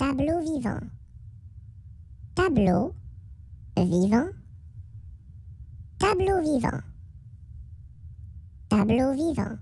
Tableau vivant. Tableau vivant. Tableau vivant. Tableau vivant.